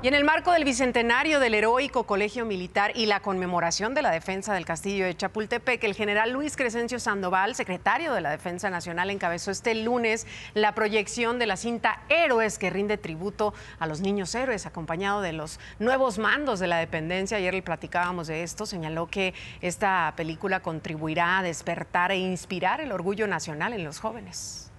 Y en el marco del bicentenario del heroico colegio militar y la conmemoración de la defensa del castillo de Chapultepec, el general Luis Crescencio Sandoval, secretario de la Defensa Nacional, encabezó este lunes la proyección de la cinta Héroes que rinde tributo a los niños héroes, acompañado de los nuevos mandos de la dependencia. Ayer le platicábamos de esto, señaló que esta película contribuirá a despertar e inspirar el orgullo nacional en los jóvenes.